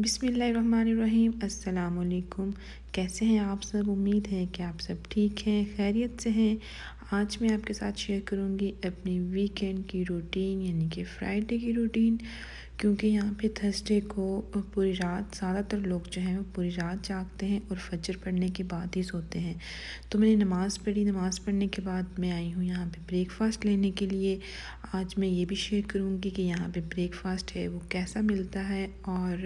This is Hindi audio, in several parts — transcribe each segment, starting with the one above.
बिसमीम् अल्लाम कैसे हैं आप सब उम्मीद है कि आप सब ठीक हैं खैरियत से हैं आज मैं आपके साथ शेयर करूंगी अपनी वीकेंड की रूटीन यानी कि फ्राइडे की रूटीन क्योंकि यहाँ पे थर्सडे को पूरी रात ज़्यादातर लोग जो हैं वो पूरी रात जागते हैं और फजर पढ़ने के बाद ही सोते हैं तो मैंने नमाज़ पढ़ी नमाज़ पढ़ने के बाद मैं आई हूँ यहाँ पे ब्रेकफ़ास्ट लेने के लिए आज मैं ये भी शेयर करूँगी कि यहाँ पे ब्रेकफ़ास्ट है वो कैसा मिलता है और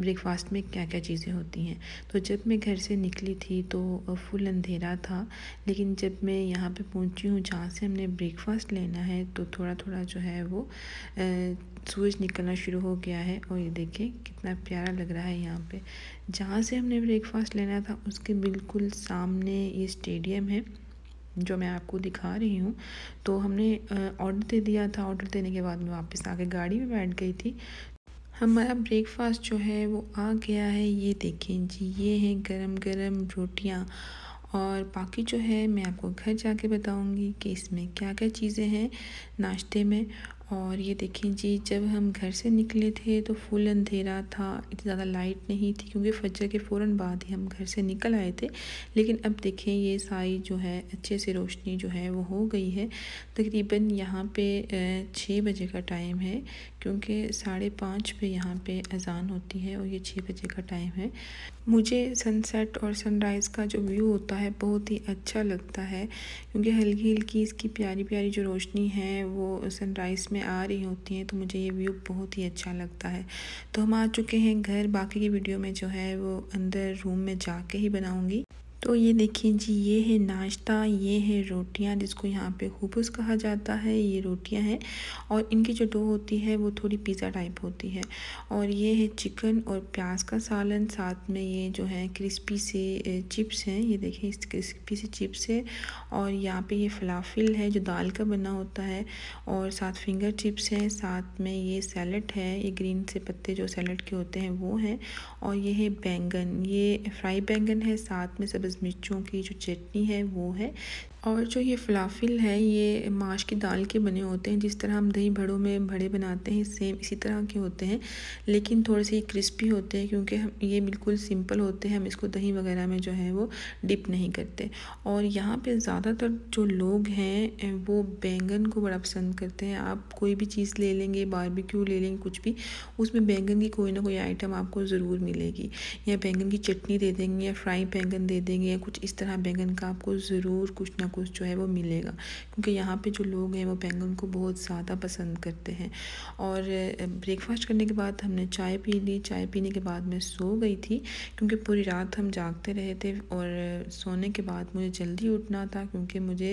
ब्रेकफ़ास्ट में क्या क्या चीज़ें होती हैं तो जब मैं घर से निकली थी तो फुल अंधेरा था लेकिन जब मैं यहाँ पर पहुँची हूँ जहाँ से हमने ब्रेकफ़ास्ट लेना है तो थोड़ा थोड़ा जो है वो सूरज निकलना शुरू हो गया है और ये देखिए कितना प्यारा लग रहा है यहाँ पे जहाँ से हमने ब्रेकफास्ट लेना था उसके बिल्कुल सामने ये स्टेडियम है जो मैं आपको दिखा रही हूँ तो हमने ऑर्डर दे दिया था ऑर्डर देने के बाद मैं वापस आके गाड़ी में बैठ गई थी हमारा ब्रेकफास्ट जो है वो आ गया है ये देखें जी ये हैं गरम गरम रोटियाँ और बाकी जो है मैं आपको घर जाके बताऊंगी कि इसमें क्या क्या चीज़ें हैं नाश्ते में और ये देखें जी जब हम घर से निकले थे तो फुल अंधेरा था इतनी ज़्यादा लाइट नहीं थी क्योंकि फजर के फ़ौर बाद ही हम घर से निकल आए थे लेकिन अब देखें ये सारी जो है अच्छे से रोशनी जो है वो हो गई है तकरीबन यहाँ पे छः बजे का टाइम है क्योंकि साढ़े पाँच पे यहाँ पे अजान होती है और ये छः बजे का टाइम है मुझे सनसेट और सनराइज़ का जो व्यू होता है बहुत ही अच्छा लगता है क्योंकि हल्की हल्की इसकी प्यारी प्यारी जो रोशनी है वो सनराइज़ में आ रही होती है तो मुझे ये व्यू बहुत ही अच्छा लगता है तो हम आ चुके हैं घर बाकी की वीडियो में जो है वो अंदर रूम में जा ही बनाऊँगी तो ये देखिए जी ये है नाश्ता ये है रोटियां जिसको यहाँ पे खूबस कहा जाता है ये रोटियां हैं और इनकी जो डो होती है वो थोड़ी पिज़्ज़ा टाइप होती है और ये है चिकन और प्याज का सालन साथ में ये जो है क्रिस्पी से चिप्स हैं ये देखिए इस क्रिस्पी से चिप्स है और यहाँ पे ये फलाफिल है जो दाल का बना होता है और साथ फिंगर चिप्स हैं साथ में ये सैलड है ये ग्रीन से पत्ते जो सैलड के होते हैं वो हैं और ये है बैंगन ये फ्राई बैंगन है साथ में सब मिर्चों की जो चटनी है वो है और जो ये फ़लाफिल है ये माश की दाल के बने होते हैं जिस तरह हम दही भड़ों में भड़े बनाते हैं सेम इसी तरह के होते हैं लेकिन थोड़े से क्रिस्पी होते हैं क्योंकि हम ये बिल्कुल सिंपल होते हैं हम इसको दही वगैरह में जो है वो डिप नहीं करते और यहाँ पे ज़्यादातर जो लोग हैं वो बैंगन को बड़ा पसंद करते हैं आप कोई भी चीज़ ले लेंगे बारबिक्यू ले लेंगे कुछ भी उसमें बैंगन की कोई ना कोई आइटम आपको ज़रूर मिलेगी या बैंगन की चटनी दे देंगे या फ्राई बैंगन दे देंगे या कुछ इस तरह बैंगन का आपको ज़रूर कुछ ना कुछ जो है वो मिलेगा क्योंकि यहाँ पे जो लोग हैं वो बैंगन को बहुत ज़्यादा पसंद करते हैं और ब्रेकफास्ट करने के बाद हमने चाय पी ली चाय पीने के बाद मैं सो गई थी क्योंकि पूरी रात हम जागते रहे थे और सोने के बाद मुझे जल्दी उठना था क्योंकि मुझे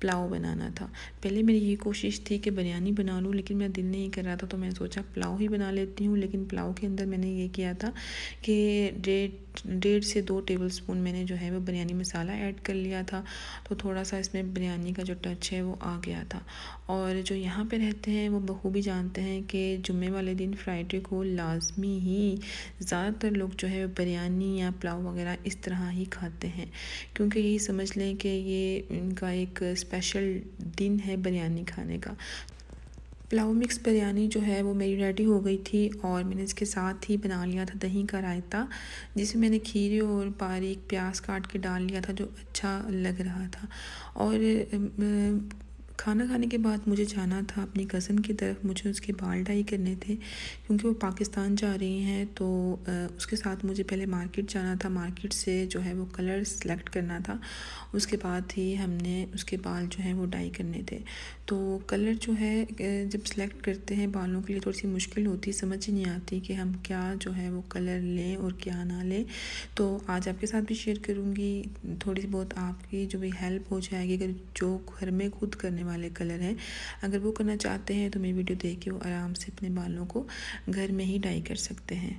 पुलाव बनाना था पहले मेरी ये कोशिश थी कि बिरयानी बना लूँ लेकिन मेरा दिल नहीं कर रहा था तो मैंने सोचा पुलाव ही बना लेती हूँ लेकिन पुलाव के अंदर मैंने ये किया था कि डेढ़ डेढ़ से दो टेबल स्पून मैंने जो है वो बिरयानी मसाला ऐड कर लिया था तो थोड़ा सा इसमें बिरयानी का जो टच है वो आ गया था और जो यहाँ पर रहते हैं वो बखूबी जानते हैं कि जुम्मे वाले दिन फ्राइडे को लाजमी ही ज़्यादातर लोग जो है बिरयानी या पुलाव वगैरह इस तरह ही खाते हैं क्योंकि यही समझ लें कि ये इनका एक स्पेशल दिन है बिरयानी खाने का पुलाव मिक्स बिरयानी जो है वो मेरी रेडी हो गई थी और मैंने इसके साथ ही बना लिया था दही का रायता जिसमें मैंने खीरे और बारीक प्याज काट के डाल लिया था जो अच्छा लग रहा था और खाना खाने के बाद मुझे जाना था अपनी कज़न की तरफ मुझे उसके बाल डाई करने थे क्योंकि वो पाकिस्तान जा रही हैं तो उसके साथ मुझे पहले मार्केट जाना था मार्केट से जो है वो कलर सेलेक्ट करना था उसके बाद ही हमने उसके बाल जो है वो डाई करने थे तो कलर जो है जब सेलेक्ट करते हैं बालों के लिए थोड़ी सी मुश्किल होती समझ ही नहीं आती कि हम क्या जो है वो कलर लें और क्या ना लें तो आज आपके साथ भी शेयर करूँगी थोड़ी बहुत आपकी जो भी हेल्प हो जाएगी अगर जो घर में खुद करने वाले कलर हैं अगर वो करना चाहते हैं तो मेरी वीडियो देख के वो आराम से अपने बालों को घर में ही डाई कर सकते हैं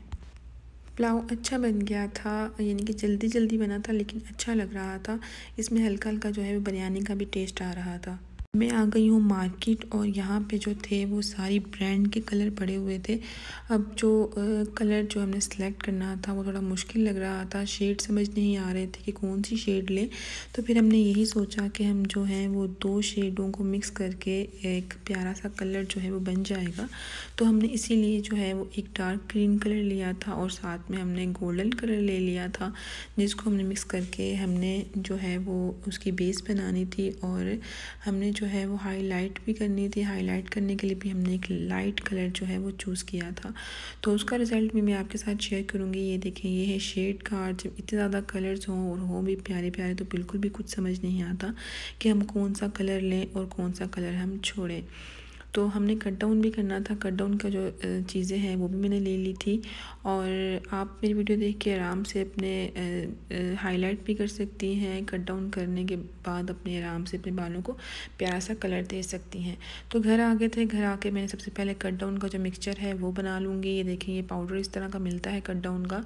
पुलाव अच्छा बन गया था यानी कि जल्दी जल्दी बना था लेकिन अच्छा लग रहा था इसमें हल्का हल्का जो है बिरयानी का भी टेस्ट आ रहा था मैं आ गई हूँ मार्केट और यहाँ पे जो थे वो सारी ब्रांड के कलर पड़े हुए थे अब जो कलर जो हमने सेलेक्ट करना था वो थोड़ा मुश्किल लग रहा था शेड समझ नहीं आ रहे थे कि कौन सी शेड लें तो फिर हमने यही सोचा कि हम जो हैं वो दो शेडों को मिक्स करके एक प्यारा सा कलर जो है वो बन जाएगा तो हमने इसी जो है वो एक डार्क ग्रीन कलर लिया था और साथ में हमने गोल्डन कलर ले लिया था जिसको हमने मिक्स करके हमने जो है वो उसकी बेस बनानी थी और हमने जो है वो हाईलाइट भी करनी थी हाईलाइट करने के लिए भी हमने एक लाइट कलर जो है वो चूज़ किया था तो उसका रिज़ल्ट भी मैं आपके साथ शेयर करूँगी ये देखें ये है शेड का और जब इतने ज़्यादा कलर्स हों और हों भी प्यारे प्यारे तो बिल्कुल भी कुछ समझ नहीं आता कि हम कौन सा कलर लें और कौन सा कलर हम छोड़ें तो हमने कट डाउन भी करना था कट डाउन का जो चीज़ें हैं वो भी मैंने ले ली थी और आप मेरी वीडियो देख के आराम से अपने हाईलाइट भी कर सकती हैं कट डाउन करने के बाद अपने आराम से अपने बालों को प्यारा सा कलर दे सकती हैं तो घर आ गए थे घर आके मैंने सबसे पहले कट डाउन का जो मिक्सचर है वो बना लूँगी ये देखें ये पाउडर इस तरह का मिलता है कट डाउन का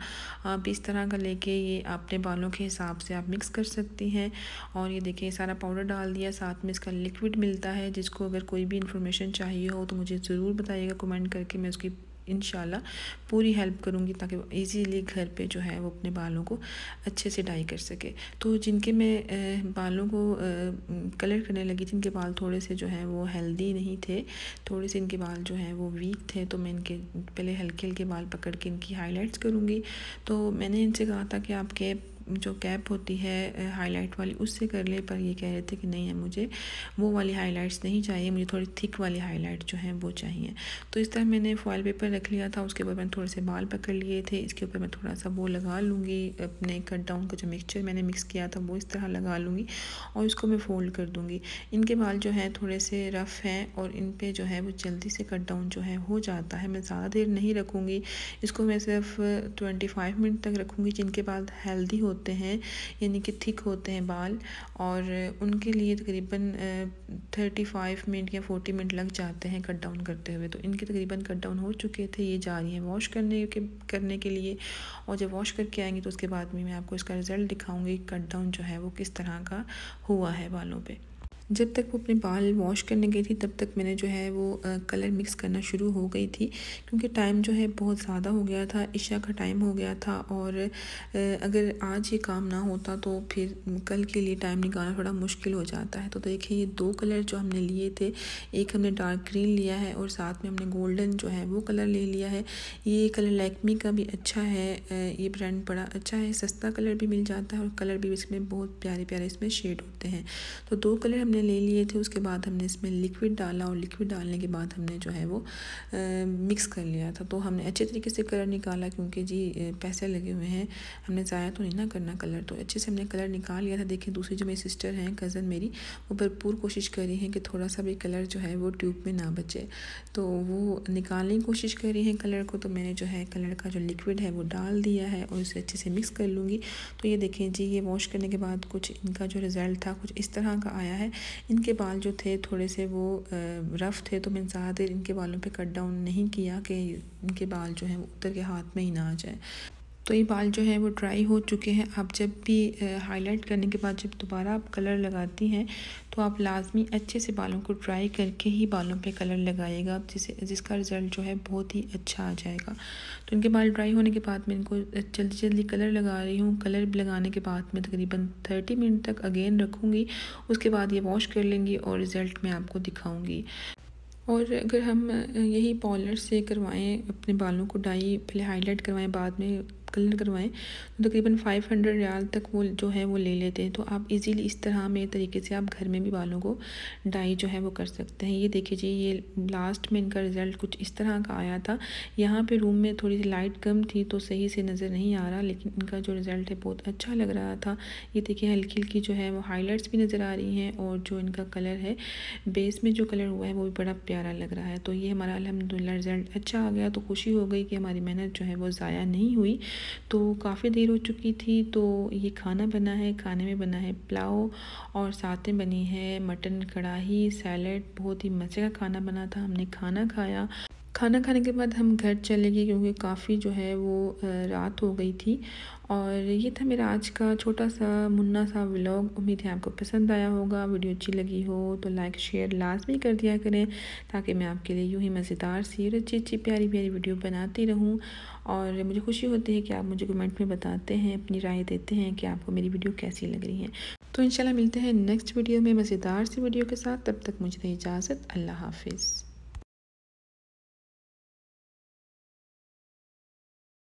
आप इस तरह का लेके ये अपने बालों के हिसाब से आप मिक्स कर सकती हैं और ये देखें सारा पाउडर डाल दिया साथ में इसका लिक्विड मिलता है जिसको अगर कोई भी इन्फॉर्मेशन चाहिए हो तो मुझे ज़रूर बताइएगा कमेंट करके मैं उसकी इन पूरी हेल्प करूँगी ताकि वो ईजीली घर पे जो है वो अपने बालों को अच्छे से डाई कर सके तो जिनके मैं बालों को कलर करने लगी जिनके बाल थोड़े से जो है वो हेल्दी नहीं थे थोड़े से इनके बाल जो हैं वो वीक थे तो मैं इनके पहले हल्के हल्के बाल पकड़ के इनकी हाईलाइट्स करूँगी तो मैंने इनसे कहा था कि आपके जो कैप होती है हाईलाइट वाली उससे कर ले पर ये कह रहे थे कि नहीं है मुझे वो वाली हाईलाइट्स नहीं चाहिए मुझे थोड़ी थिक वाली हाईलाइट जो हैं वो चाहिए तो इस तरह मैंने फॉयल पेपर रख लिया था उसके ऊपर मैंने थोड़े से बाल पकड़ लिए थे इसके ऊपर मैं थोड़ा सा वो लगा लूँगी अपने कट डाउन का जो मिक्सचर मैंने मिक्स किया था वो इस तरह लगा लूँगी और इसको मैं फोल्ड कर दूँगी इनके बाल जो हैं थोड़े से रफ़ हैं और इन पर जो है वो जल्दी से कट डाउन जो है हो जाता है मैं ज़्यादा देर नहीं रखूँगी इसको मैं सिर्फ ट्वेंटी मिनट तक रखूँगी जिनके बाल हेल्दी हो होते हैं यानी कि थिक होते हैं बाल और उनके लिए तकरीबन थर्टी फाइव मिनट या फोर्टी मिनट लग जाते हैं कट डाउन करते हुए तो इनके तकरीबन कट डाउन हो चुके थे ये जा रही हैं वॉश करने के करने के लिए और जब वॉश करके आएंगे तो उसके बाद में मैं आपको इसका रिज़ल्ट दिखाऊँगी कट डाउन जो है वो किस तरह का हुआ है बालों पर जब तक वो अपने बाल वॉश करने गई थी तब तक मैंने जो है वो कलर मिक्स करना शुरू हो गई थी क्योंकि टाइम जो है बहुत ज़्यादा हो गया था इशा का टाइम हो गया था और अगर आज ये काम ना होता तो फिर कल के लिए टाइम निकालना थोड़ा मुश्किल हो जाता है तो देखिए ये दो कलर जो हमने लिए थे एक हमने डार्क ग्रीन लिया है और साथ में हमने गोल्डन जो है वो कलर ले लिया है ये कलर लैक्मी का भी अच्छा है ये ब्रांड बड़ा अच्छा है सस्ता कलर भी मिल जाता है और कलर भी इसमें बहुत प्यारे प्यारे इसमें शेड होते हैं तो दो कलर हमने हमने ले लिए थे उसके बाद हमने इसमें लिक्विड डाला और लिक्विड डालने के बाद हमने जो है वो आ, मिक्स कर लिया था तो हमने अच्छे तरीके से कलर निकाला क्योंकि जी पैसे लगे हुए हैं हमने ज़ाया तो नहीं ना करना कलर तो अच्छे से हमने कलर निकाल लिया था देखें दूसरी जो मेरी सिस्टर हैं कज़न मेरी वो भरपूर कोशिश कर रही हैं कि थोड़ा सा भी कलर जो है वो ट्यूब में ना बचे तो वो निकालने की कोशिश कर रही हैं कलर को तो मैंने जो है कलर का जो लिक्विड है वो डाल दिया है और इसे अच्छे से मिक्स कर लूँगी तो ये देखें जी ये वॉश करने के बाद कुछ इनका जो रिज़ल्ट था कुछ इस तरह का आया है इनके बाल जो थे थोड़े से वो रफ़ थे तो मैंने ज़्यादा देर इनके बालों पे कट डाउन नहीं किया कि इनके बाल जो हैं वो उतर के हाथ में ही ना आ जाए तो ये बाल जो है वो ड्राई हो चुके हैं आप जब भी हाईलाइट करने के बाद जब दोबारा आप कलर लगाती हैं तो आप लाजमी अच्छे से बालों को ड्राई करके ही बालों पे कलर लगाइएगा जिसे जिसका रिज़ल्ट जो है बहुत ही अच्छा आ जाएगा तो इनके बाल ड्राई होने के बाद मैं इनको जल्दी जल्दी कलर लगा रही हूँ कलर लगाने के बाद मैं तकरीबन थर्टी मिनट तक अगेन रखूँगी उसके बाद ये वॉश कर लेंगी और रिज़ल्ट मैं आपको दिखाऊँगी और अगर हम यही पॉलर से करवाएं अपने बालों को डाई पहले हाईलाइट करवाएं बाद में कलर करवाएं तो तकरीबन फाइव हंड्रेड रियाल तक वो जो है वो ले लेते हैं तो आप इजीली इस तरह में तरीके से आप घर में भी बालों को डाई जो है वो कर सकते हैं ये देखिए जी ये लास्ट में इनका रिज़ल्ट कुछ इस तरह का आया था यहाँ पे रूम में थोड़ी सी लाइट कम थी तो सही से नज़र नहीं आ रहा लेकिन इनका जो रिज़ल्ट है बहुत अच्छा लग रहा था ये देखिए हल्की हल्की जो है वो हाईलाइट्स भी नज़र आ रही हैं और जो इनका कलर है बेस में जो कलर हुआ है वो भी बड़ा प्यारा लग रहा है तो ये हमारा अलहमदिल्ला रिज़ल्ट अच्छा आ गया तो खुशी हो गई कि हमारी मेहनत जो है वो ज़ाया नहीं हुई तो काफ़ी देर हो चुकी थी तो ये खाना बना है खाने में बना है पुलाव और साथ में बनी है मटन कढ़ाही सैलड बहुत ही मज़े का खाना बना था हमने खाना खाया खाना खाने के बाद हम घर चले गए क्योंकि काफ़ी जो है वो रात हो गई थी और ये था मेरा आज का छोटा सा मुन्ना सा व्लॉग उम्मीद है आपको पसंद आया होगा वीडियो अच्छी लगी हो तो लाइक शेयर लाजमी कर दिया करें ताकि मैं आपके लिए यूँ ही मज़ेदार सी और अच्छी अच्छी प्यारी प्यारी वीडियो बनाती रहूँ और मुझे खुशी होती है कि आप मुझे कमेंट में बताते हैं अपनी राय देते हैं कि आपको मेरी वीडियो कैसी लग रही है तो इंशाल्लाह मिलते हैं नेक्स्ट वीडियो में मज़ेदार सी वीडियो के साथ तब तक मुझे इजाज़त अल्लाह हाफिज़